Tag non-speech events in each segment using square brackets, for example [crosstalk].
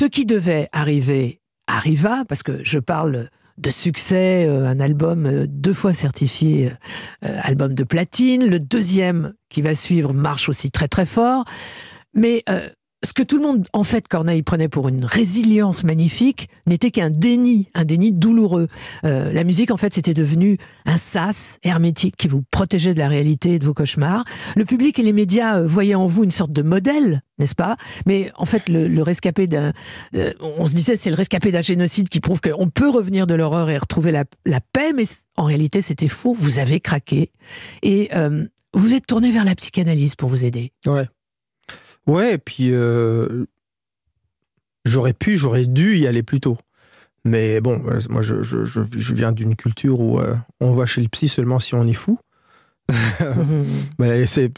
Ce qui devait arriver arriva, parce que je parle de succès, euh, un album euh, deux fois certifié euh, album de platine, le deuxième qui va suivre marche aussi très très fort. Mais ce que tout le monde, en fait, Corneille prenait pour une résilience magnifique, n'était qu'un déni, un déni douloureux. la musique, en fait, c'était devenu un sas hermétique qui vous protégeait de la réalité et de vos cauchemars. Le public et les médias voyaient en vous une sorte de modèle n'est-ce pas Mais en fait, le, rescapé d'un... Euh, on se disait, c'est le rescapé d'un génocide qui prouve qu'on peut revenir de l'horreur et retrouver la, la paix, mais en réalité, c'était faux. Vous avez craqué. Et euh, vous êtes tourné vers la psychanalyse pour vous aider. Ouais. Ouais, et puis... Euh, j'aurais pu, j'aurais dû y aller plus tôt. Mais bon, moi, je, je, je viens d'une culture où on va chez le psy seulement si on est fou. [laughs] mais c'est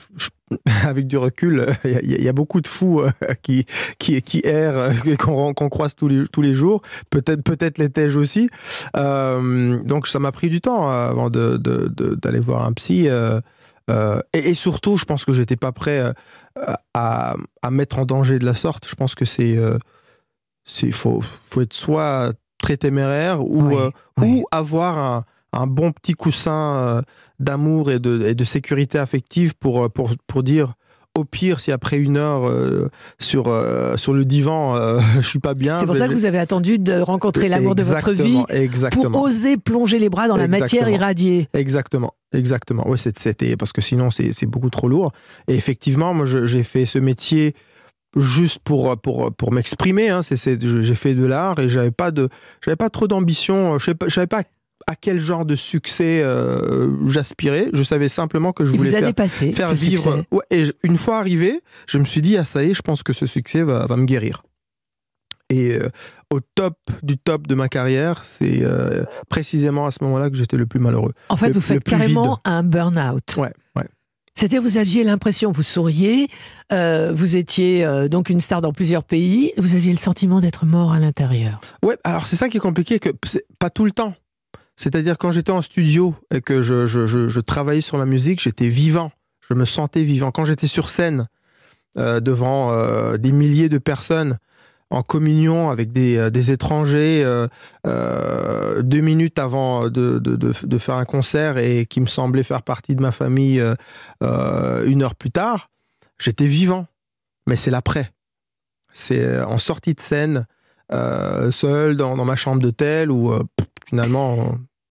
avec du recul, il euh, y, a beaucoup de fous euh, qui, qui, qui errent, euh, qu'on croise tous les, tous les jours. Peut-être peut, être l'étais-je aussi. donc ça m'a pris du temps avant d'aller de, de, voir un psy. et, surtout, je pense que j'étais pas prêt à, à, mettre en danger de la sorte. Je pense que c'est il faut, faut être soit très téméraire ou, ou avoir un un bon petit coussin euh, d'amour et de, sécurité affective euh, pour, pour, dire au pire, si après une heure euh, sur, sur le divan, je [laughs] je suis pas bien. C'est pour ça que vous avez attendu de rencontrer l'amour de votre vie pour oser plonger les bras dans la matière irradiée. Exactement, exactement. Oui, c'était parce que sinon c'est beaucoup trop lourd. Et effectivement, moi j'ai fait ce métier juste pour pour pour m'exprimer hein. j'ai fait de l'art et j'avais pas de j'avais pas trop d'ambition je pas à quel genre de succès euh, j'aspirais. Je savais simplement que je voulais faire, vivre. et une fois arrivé, je me suis dit, ah ça y est, je pense que ce succès va, me guérir. Et euh, au top du top de ma carrière, c'est euh, précisément à ce moment-là que j'étais le plus malheureux. En fait, vous faites carrément un burn-out. Ouais, C'est-à-dire, vous aviez l'impression, vous souriez, vous étiez donc une star dans plusieurs pays, vous aviez le sentiment d'être mort à l'intérieur. Ouais, alors c'est ça qui est compliqué, que pas tout le temps. C'est-à-dire quand j'étais en studio et que je, travaillais sur la musique, j'étais vivant, je me sentais vivant. Quand j'étais sur scène euh, devant euh, des milliers de personnes en communion avec des, euh, étrangers deux minutes avant de, faire un concert et qui me semblaient faire partie de ma famille une heure plus tard, j'étais vivant. Mais c'est l'après. C'est en sortie de scène, seul dans, dans ma chambre d'hôtel ou finalement